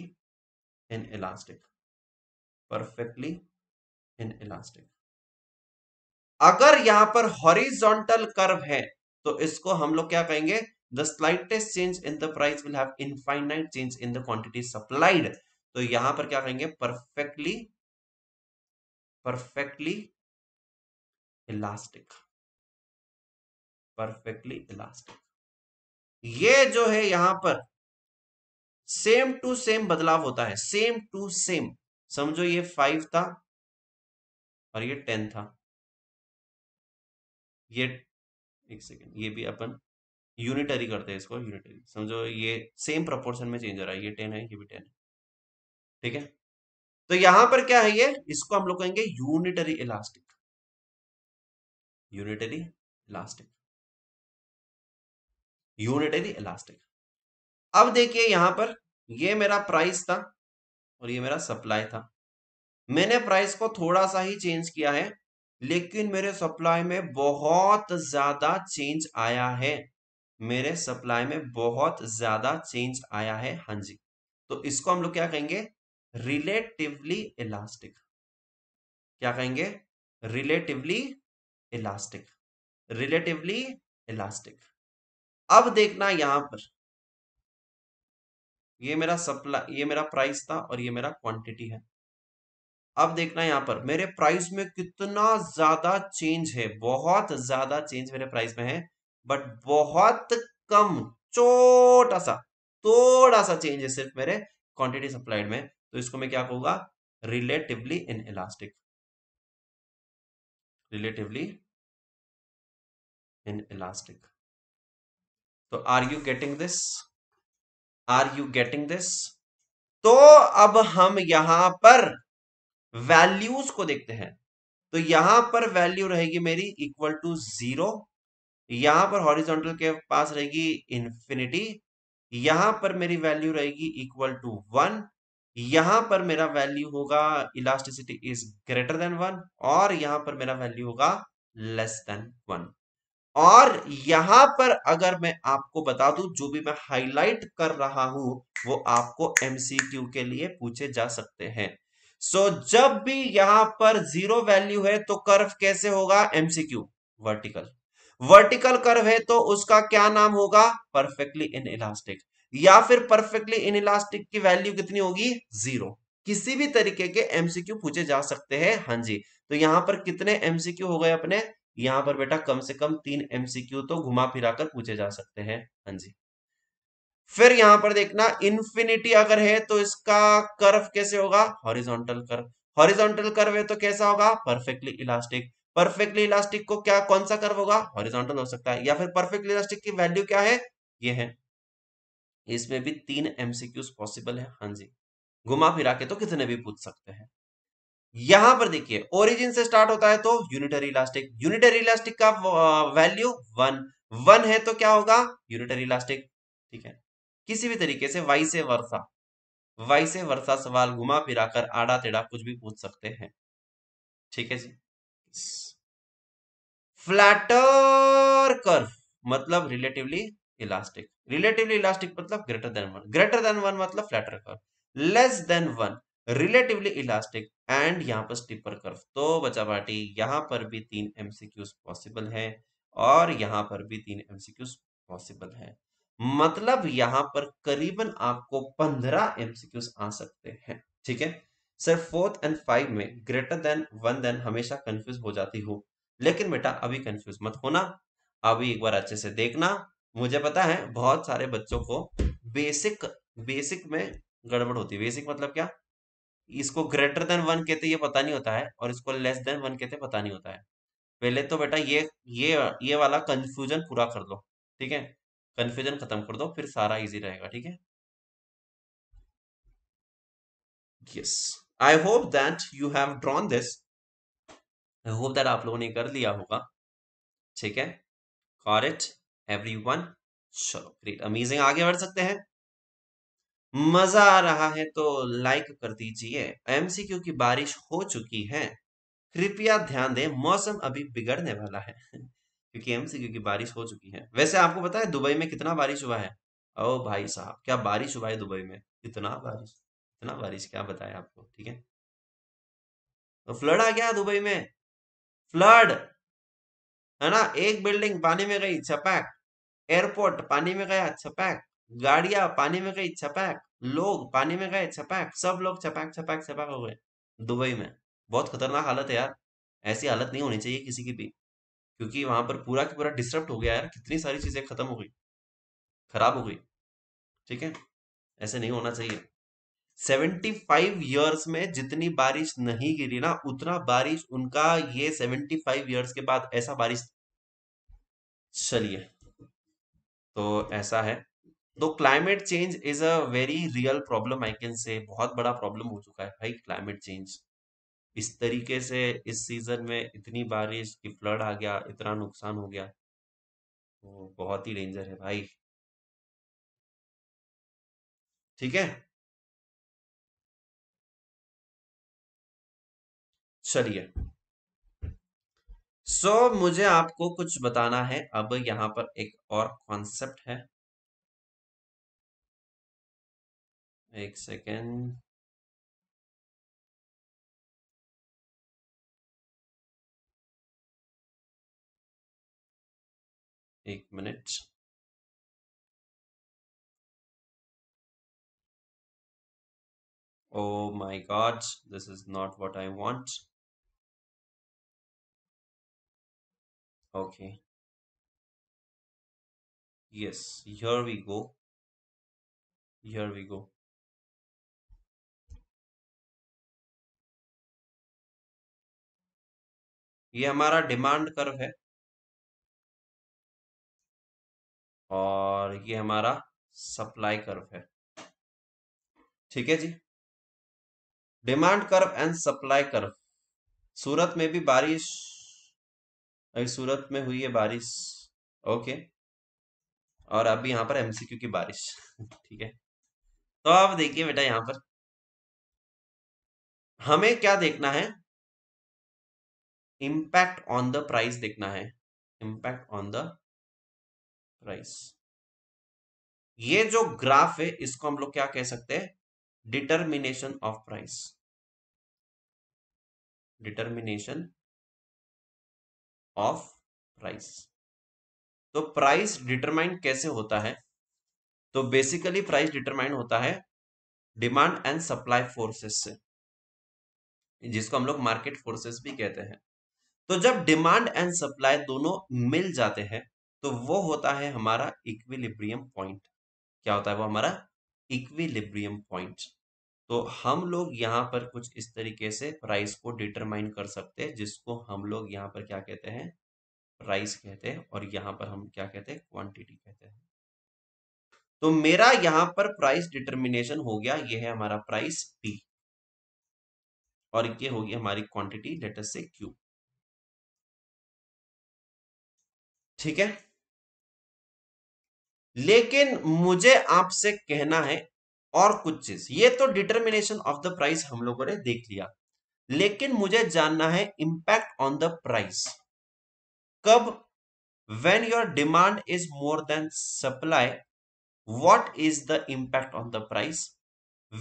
inelastic perfectly inelastic अगर यहां पर हॉरिजॉन्टल कर्व है तो इसको हम लोग क्या कहेंगे the slightest change in the price will have infinite change in the quantity supplied तो यहां पर क्या कहेंगे perfectly perfectly elastic perfectly elastic ये जो है यहां पर सेम टू सेम बदलाव होता है सेम टू सेम समझो ये फाइव था और ये टेन था ये एक सेकेंड ये भी अपन यूनिटरी करते हैं इसको यूनिटरी समझो ये सेम प्रपोर्शन में चेंज हो रहा है ये टेन है ये भी टेन है ठीक है तो यहां पर क्या है ये इसको हम लोग कहेंगे unitary elastic unitary elastic unitary elastic अब देखिए यहां पर ये मेरा प्राइस था और ये मेरा सप्लाई था मैंने प्राइस को थोड़ा सा ही चेंज किया है लेकिन मेरे सप्लाई में बहुत ज़्यादा चेंज आया है मेरे सप्लाई में बहुत ज़्यादा चेंज आया है हाँ जी तो इसको हम लोग क्या कहेंगे रिलेटिवली इलास्टिक क्या कहेंगे रिलेटिवली इलास्टिक रिलेटिवली इलास्टिक अब देखना यहां पर ये मेरा सप्लाई ये मेरा प्राइस था और ये मेरा क्वांटिटी है अब देखना यहाँ पर मेरे प्राइस में कितना ज्यादा चेंज है बहुत ज्यादा चेंज मेरे प्राइस में है बट बहुत कम छोटा सा थोड़ा सा चेंज है सिर्फ मेरे क्वांटिटी सप्लाइड में तो इसको मैं क्या कहूंगा relatively inelastic relatively inelastic तो are you getting this are you getting this तो अब हम यहां पर वैल्यूज को देखते हैं तो यहां पर वैल्यू रहेगी मेरी इक्वल टू जीरो यहां पर हॉरिजॉन्टल के पास रहेगी इंफिनिटी यहां पर मेरी वैल्यू रहेगी इक्वल टू वन यहां पर मेरा वैल्यू होगा elasticity is greater than one और यहां पर मेरा वैल्यू होगा लेस देन वन और यहां पर अगर मैं आपको बता दूं जो भी मैं हाईलाइट कर रहा हूं वो आपको एमसीक्यू के लिए पूछे जा सकते हैं सो so, जब भी यहां पर जीरो वैल्यू है तो कर्व कैसे होगा एमसीक्यू वर्टिकल वर्टिकल कर्व है तो उसका क्या नाम होगा परफेक्टली इन इलास्टिक या फिर परफेक्टली इन इलास्टिक की वैल्यू कितनी होगी जीरो किसी भी तरीके के एमसीक्यू पूछे जा सकते हैं हां जी तो यहां पर कितने एमसीक्यू हो गए अपने यहां पर बेटा कम से कम तीन एमसीक्यू तो घुमा फिरा कर पूछे जा सकते हैं हांजी जी फिर यहां पर देखना इन्फिनिटी अगर है तो इसका कर्व कैसे होगा हॉरिजॉन्टल कर्व हॉरिजॉन्टल कर्व है तो कैसा होगा परफेक्टली इलास्टिक परफेक्टली इलास्टिक को क्या कौन सा कर्व होगा हॉरिजॉन्टल हो सकता है या फिर परफेक्टली इलास्टिक की वैल्यू क्या है ये है इसमें भी तीन एमसीक्यूज पॉसिबल है हाँ जी घुमा फिरा के तो कितने भी पूछ सकते हैं यहां पर देखिए ओरिजिन से स्टार्ट होता है तो यूनिटरी इलास्टिक यूनिटरी इलास्टिक का वैल्यू वन वन है तो क्या होगा यूनिटरी इलास्टिक ठीक है किसी भी तरीके से वाई से वर्षा वाई से वर्षा सवाल घुमा फिरा कर आड़ा तेड़ा कुछ भी पूछ सकते हैं ठीक है जी फ्लैटर कर्व मतलब रिलेटिवली इलास्टिक रिलेटिवली इलास्टिक मतलब greater than one greater than one मतलब flatter curve less than one relatively elastic and यहाँ पर स्टीपर कर्व तो बचा पार्टी यहां पर भी तीन एमसीक्यूज पॉसिबल है और यहां पर भी तीन एमसीक्यूज पॉसिबल है मतलब यहां पर करीबन आपको पंद्रह एमसीक्यूज आ सकते हैं ठीक है सर फोर्थ एंड फाइव में ग्रेटर देन वन देन हमेशा कंफ्यूज हो जाती हो लेकिन बेटा अभी कंफ्यूज मत होना अभी एक बार अच्छे से देखना मुझे पता है बहुत सारे बच्चों को बेसिक बेसिक में गड़बड़ होती है बेसिक मतलब क्या इसको ग्रेटर देन वन कहते ये पता नहीं होता है और इसको लेस देन वन कहते पता नहीं होता है पहले तो बेटा ये ये ये वाला कंफ्यूजन पूरा कर लो ठीक है कन्फ्यूजन खत्म कर दो फिर सारा इजी रहेगा ठीक है yes I hope that you have drawn this I hope that आप लोगों ने कर लिया होगा ठीक है कॉर इट एवरी वन चलो ग्रेट अमेजिंग आगे बढ़ सकते हैं मजा आ रहा है तो लाइक कर दीजिए एमसीक्यू की बारिश हो चुकी है कृपया ध्यान दें मौसम अभी बिगड़ने वाला है क्योंकि एम हमसे क्योंकि बारिश हो चुकी है वैसे आपको पता है दुबई में कितना बारिश हुआ है ओ भाई साहब क्या बारिश हुआ है दुबई में कितना बारिश इतना बारिश क्या बताए आपको ठीक है तो फ्लड आ गया दुबई में फ्लड है ना एक बिल्डिंग पानी में गई छपैक एयरपोर्ट पानी में गया छपैक गाड़िया पानी में गई छपैक लोग पानी में गए छपैक सब लोग छपैक छपैक छपैक हो गए दुबई में बहुत खतरनाक हालत है यार ऐसी हालत नहीं होनी चाहिए किसी की भी क्योंकि वहां पर पूरा की पूरा डिस्टर्ब हो गया यार कितनी सारी चीजें खत्म हो गई खराब हो गई ठीक है ऐसे नहीं होना चाहिए सेवेंटी फाइव ईयर्स में जितनी बारिश नहीं गिरी ना उतना बारिश उनका ये सेवेंटी फाइव ईयर्स के बाद ऐसा बारिश चलिए तो ऐसा है तो climate change is a very real problem I can say बहुत बड़ा प्रॉब्लम हो चुका है भाई क्लाइमेट चेंज इस तरीके से इस सीज़न में इतनी बारिश की फ्लड आ गया इतना नुकसान हो गया तो बहुत ही डेंजर है भाई ठीक है चलिए सो so, मुझे आपको कुछ बताना है अब यहां पर एक और कॉन्सेप्ट है एक second Eight minutes. Oh my god, this is not what I want. Okay. Yes, here we go. Here we go. ये हमारा डिमांड कर्व है और ये हमारा सप्लाई कर्व है ठीक है जी demand curve and supply curve Surat में भी बारिश अभी सूरत में हुई है बारिश ओके और अभी यहां पर एमसीक्यू की बारिश ठीक है तो आप देखिए बेटा यहां पर हमें क्या देखना है इंपैक्ट ऑन द प्राइस देखना है इंपैक्ट ऑन द प्राइस ये जो ग्राफ है इसको हम लोग क्या कह सकते हैं determination of price determination of price तो प्राइस डिटरमाइन कैसे होता है तो बेसिकली प्राइस डिटरमाइन होता है डिमांड एंड सप्लाई फोर्सेस से जिसको हम लोग मार्केट फोर्सेस भी कहते हैं तो जब डिमांड एंड सप्लाई दोनों मिल जाते हैं तो वो होता है हमारा इक्विलिब्रियम पॉइंट क्या होता है वो हमारा इक्विलिब्रियम पॉइंट तो हम लोग यहाँ पर कुछ इस तरीके से प्राइस को डिटरमाइन कर सकते हैं जिसको हम लोग यहाँ पर क्या कहते हैं प्राइस कहते हैं और यहाँ पर हम क्या कहते हैं क्वांटिटी कहते हैं तो मेरा यहाँ पर प्राइस डिटरमिनेशन हो गया ये है हमारा प्राइस पी और ये होगी हमारी क्वांटिटी लेटर से क्यू ठीक है लेकिन मुझे आपसे कहना है और कुछ चीज ये तो डिटर्मिनेशन ऑफ द प्राइस हम लोगों ने देख लिया लेकिन मुझे जानना है इंपैक्ट ऑन द प्राइस कब when your demand is more than supply what is the impact on the price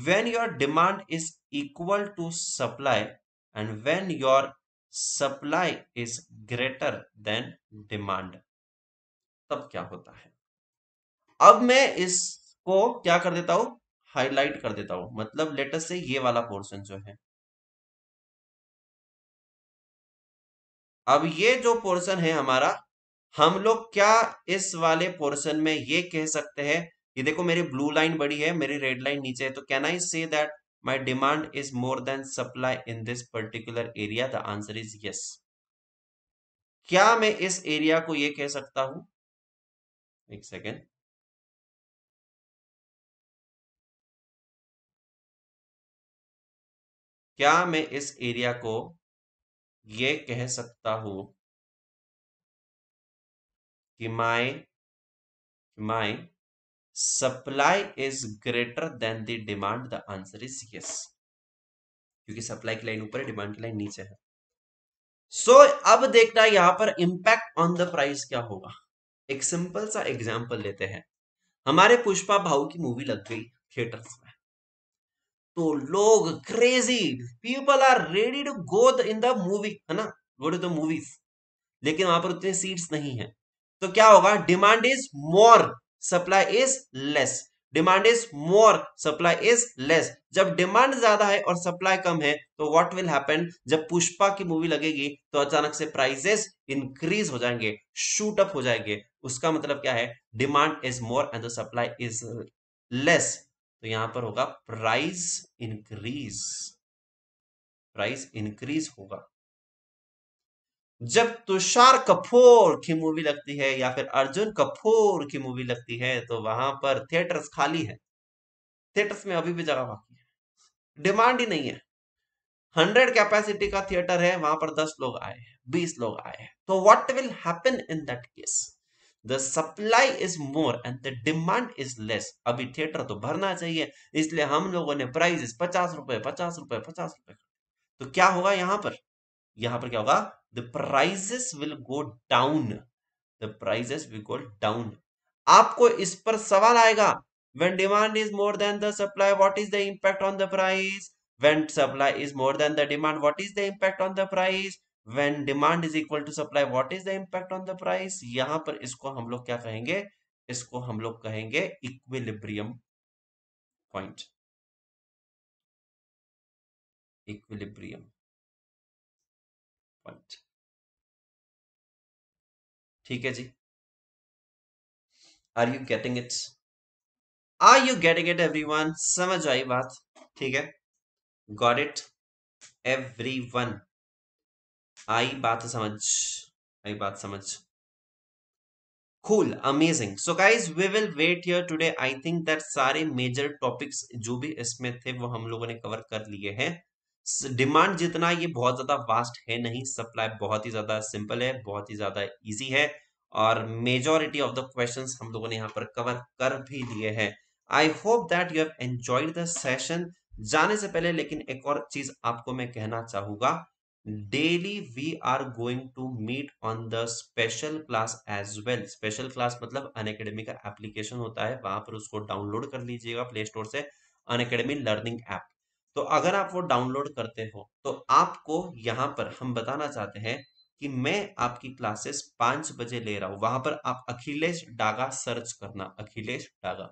when your demand is equal to supply and when your supply is greater than demand तब क्या होता है अब मैं इसको क्या कर देता हूं हाईलाइट कर देता हूं मतलब लेटेस्ट से ये वाला पोर्शन जो है अब ये जो पोर्शन है हमारा हम लोग क्या इस वाले पोर्शन में ये कह सकते हैं ये देखो मेरी ब्लू लाइन बड़ी है मेरी रेड लाइन नीचे है तो can I say that my demand is more than supply in this particular area the answer is yes क्या मैं इस एरिया को ये कह सकता हूं एक सेकेंड क्या मैं इस एरिया को ये कह सकता हूं कि my my supply is greater than the demand the answer is yes क्योंकि सप्लाई की लाइन ऊपर है डिमांड की लाइन नीचे है सो so, अब देखना यहां पर इंपैक्ट ऑन द प्राइस क्या होगा एक सिंपल सा एग्जाम्पल लेते हैं हमारे पुष्पा भाऊ की मूवी लग गई थिएटर्स में तो लोग crazy people are ready to go in the movie है ना गो टू द मूवीज लेकिन वहां पर उतनी सीट्स नहीं है तो क्या होगा demand is more supply is less demand is more supply is less जब डिमांड ज्यादा है और सप्लाई कम है तो व्हाट विल हैपन जब पुष्पा की मूवी लगेगी तो अचानक से प्राइसेस इंक्रीज हो जाएंगे शूट अप हो जाएंगे उसका मतलब क्या है demand is more and the supply is less तो यहां पर होगा प्राइस इंक्रीज प्राइस इंक्रीज होगा जब तुषार कपूर की मूवी लगती है या फिर अर्जुन कपूर की मूवी लगती है तो वहां पर थिएटर्स खाली है थिएटर्स में अभी भी जगह बाकी है डिमांड ही नहीं है हंड्रेड कैपेसिटी का थिएटर है वहां पर दस लोग आए हैं बीस लोग आए हैं तो what will happen in that case the supply is more and the demand is less अभी थिएटर तो भरना चाहिए इसलिए हम लोगों ने प्राइजेस पचास रुपए पचास रुपए पचास रुपए तो क्या होगा यहां पर यहां पर क्या होगा the prices will go down the prices will go down आपको इस पर सवाल आएगा when demand is more than the supply what is the impact on the price when supply is more than the demand what is the impact on the price when demand is equal to supply what is the impact on the price यहां पर इसको हम लोग क्या कहेंगे इसको हम लोग कहेंगे इक्विलिब्रियम पॉइंट इक्विलिब्रियम पॉइंट ठीक है जी are you getting it's are you getting it everyone समझ आई बात ठीक है गॉट इट एवरी वन आई बात समझ आई बात समझ cool amazing so guys we will wait here today i think that सारे major topics जो भी इसमें थे वो हम लोगों ने cover कर लिए हैं डिमांड जितना ये बहुत ज्यादा वास्ट है नहीं सप्लाई बहुत ही ज्यादा सिंपल है बहुत ही ज्यादा ईजी है और मेजोरिटी ऑफ द क्वेश्चन हम लोगों ने यहाँ पर कवर कर भी लिए हैं I hope that you have enjoyed the session जाने से पहले लेकिन एक और चीज आपको मैं कहना चाहूंगा daily we are going to meet on the special class as well special class मतलब अन का एप्लीकेशन होता है वहां पर उसको डाउनलोड कर लीजिएगा प्ले स्टोर से अन लर्निंग ऐप तो अगर आप वो डाउनलोड करते हो तो आपको यहाँ पर हम बताना चाहते हैं कि मैं आपकी क्लासेस पांच बजे ले रहा हूं वहां पर आप अखिलेश डागा सर्च करना अखिलेश डागा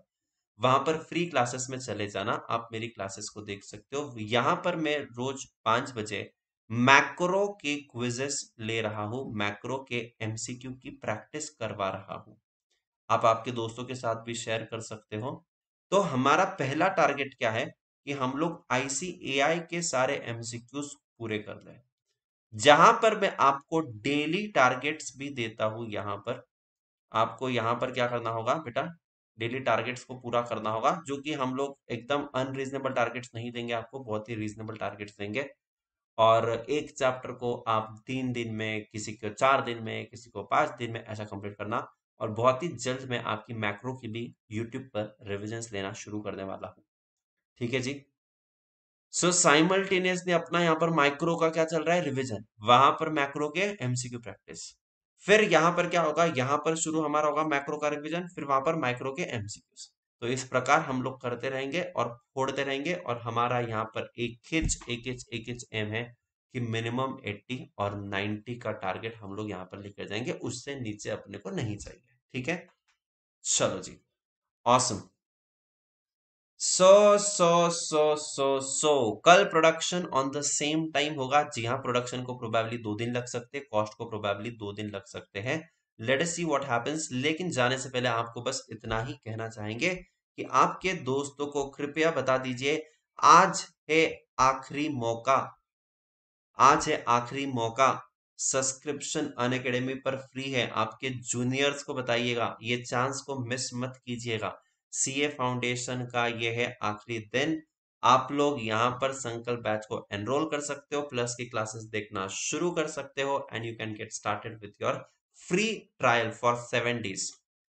वहां पर फ्री क्लासेस में चले जाना आप मेरी क्लासेस को देख सकते हो यहाँ पर मैं रोज पांच बजे मैक्रो के क्विजेस ले रहा हूं मैक्रो के एमसीक्यू की प्रैक्टिस करवा रहा हूं आप आपके दोस्तों के साथ भी शेयर कर सकते हो तो हमारा पहला टारगेट क्या है कि हम लोग आईसीएआई के सारे एमसीक्यूज पूरे कर लें जहां पर मैं आपको डेली टारगेट्स भी देता हूं यहां पर आपको यहां पर क्या करना होगा बेटा डेली टारगेट्स को पूरा करना होगा जो कि हम लोग एकदम अनरीजनेबल टारगेट्स नहीं देंगे आपको बहुत ही रीजनेबल टारगेट्स देंगे और एक चैप्टर को आप तीन दिन में किसी को चार दिन में किसी को पाँच दिन में ऐसा कंप्लीट करना और बहुत ही जल्द मैं आपकी मैक्रो की भी यूट्यूब पर रिविजन लेना शुरू करने वाला हूँ ठीक है जी सो साइमल्टेनियसली अपना यहाँ पर माइक्रो का क्या चल रहा है रिविजन वहां पर मैक्रो के एमसीक्यू प्रैक्टिस फिर यहाँ पर क्या होगा यहाँ पर शुरू हमारा होगा मैक्रो का रिविजन फिर वहां पर माइक्रो के एमसीक्यूज तो इस प्रकार हम लोग करते रहेंगे और फोड़ते रहेंगे और हमारा यहाँ पर एक हिच एक हिच एक हिच एम है कि मिनिमम 80 और 90 का टारगेट हम लोग यहाँ पर लेकर जाएंगे उससे नीचे अपने को नहीं चाहिए ठीक है चलो जी awesome so so so so so कल production on the same time होगा जी हाँ प्रोडक्शन को प्रोबेबली दो दिन लग सकते हैं कॉस्ट को प्रोबेबली दो दिन लग सकते हैं लेट सी व्हाट हैपेंस लेकिन जाने से पहले आपको बस इतना ही कहना चाहेंगे कि आपके दोस्तों को कृपया बता दीजिए आज है आखिरी मौका आज है आखिरी मौका सब्सक्रिप्शन अन अकेडमी पर फ्री है आपके जूनियर्स को बताइएगा ये चांस को मिस मत कीजिएगा सीए फाउंडेशन का ये है आखिरी दिन आप लोग यहां पर संकल्प बैच को एनरोल कर सकते हो प्लस की क्लासेस देखना शुरू कर सकते हो and you can get started with your free trial for seven days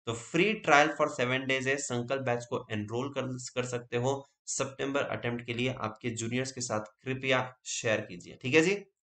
तो free trial for seven days है संकल्प बैच को एनरोल कर, कर सकते हो सितंबर अटेम्प्ट के लिए आपके जूनियर्स के साथ कृपया शेयर कीजिए ठीक है जी